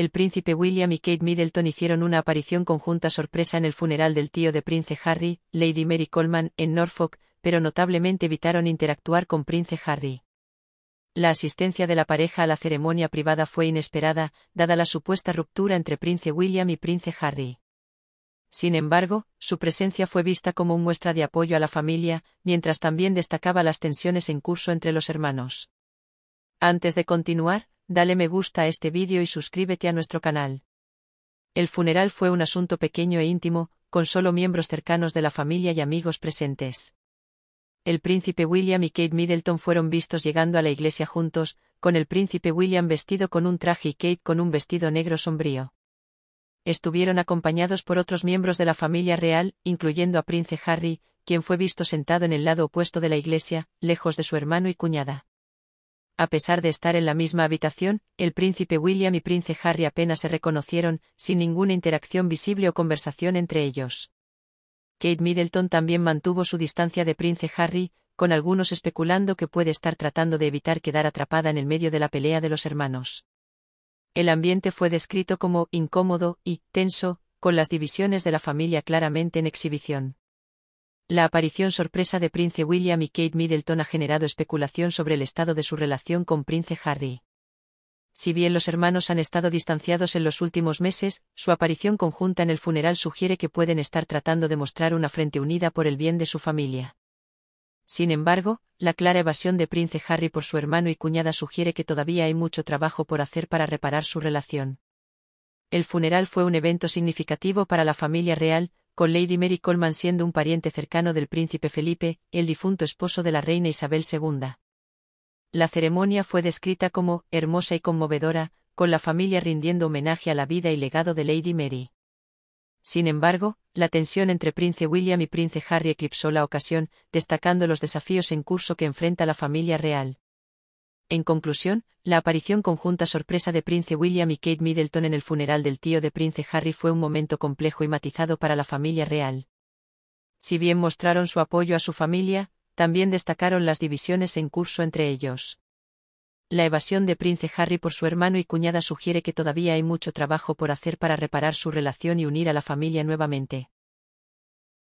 el príncipe William y Kate Middleton hicieron una aparición conjunta sorpresa en el funeral del tío de Prince Harry, Lady Mary Coleman, en Norfolk, pero notablemente evitaron interactuar con Prince Harry. La asistencia de la pareja a la ceremonia privada fue inesperada, dada la supuesta ruptura entre Prince William y Prince Harry. Sin embargo, su presencia fue vista como un muestra de apoyo a la familia, mientras también destacaba las tensiones en curso entre los hermanos. Antes de continuar, dale me gusta a este vídeo y suscríbete a nuestro canal. El funeral fue un asunto pequeño e íntimo, con solo miembros cercanos de la familia y amigos presentes. El príncipe William y Kate Middleton fueron vistos llegando a la iglesia juntos, con el príncipe William vestido con un traje y Kate con un vestido negro sombrío. Estuvieron acompañados por otros miembros de la familia real, incluyendo a Prince Harry, quien fue visto sentado en el lado opuesto de la iglesia, lejos de su hermano y cuñada a pesar de estar en la misma habitación, el príncipe William y príncipe Harry apenas se reconocieron, sin ninguna interacción visible o conversación entre ellos. Kate Middleton también mantuvo su distancia de príncipe Harry, con algunos especulando que puede estar tratando de evitar quedar atrapada en el medio de la pelea de los hermanos. El ambiente fue descrito como incómodo y tenso, con las divisiones de la familia claramente en exhibición. La aparición sorpresa de Prince William y Kate Middleton ha generado especulación sobre el estado de su relación con Prince Harry. Si bien los hermanos han estado distanciados en los últimos meses, su aparición conjunta en el funeral sugiere que pueden estar tratando de mostrar una frente unida por el bien de su familia. Sin embargo, la clara evasión de Prince Harry por su hermano y cuñada sugiere que todavía hay mucho trabajo por hacer para reparar su relación. El funeral fue un evento significativo para la familia real, con Lady Mary Colman siendo un pariente cercano del príncipe Felipe, el difunto esposo de la reina Isabel II. La ceremonia fue descrita como hermosa y conmovedora, con la familia rindiendo homenaje a la vida y legado de Lady Mary. Sin embargo, la tensión entre Prince William y Prince Harry eclipsó la ocasión, destacando los desafíos en curso que enfrenta la familia real. En conclusión, la aparición conjunta sorpresa de Prince William y Kate Middleton en el funeral del tío de Prince Harry fue un momento complejo y matizado para la familia real. Si bien mostraron su apoyo a su familia, también destacaron las divisiones en curso entre ellos. La evasión de Prince Harry por su hermano y cuñada sugiere que todavía hay mucho trabajo por hacer para reparar su relación y unir a la familia nuevamente.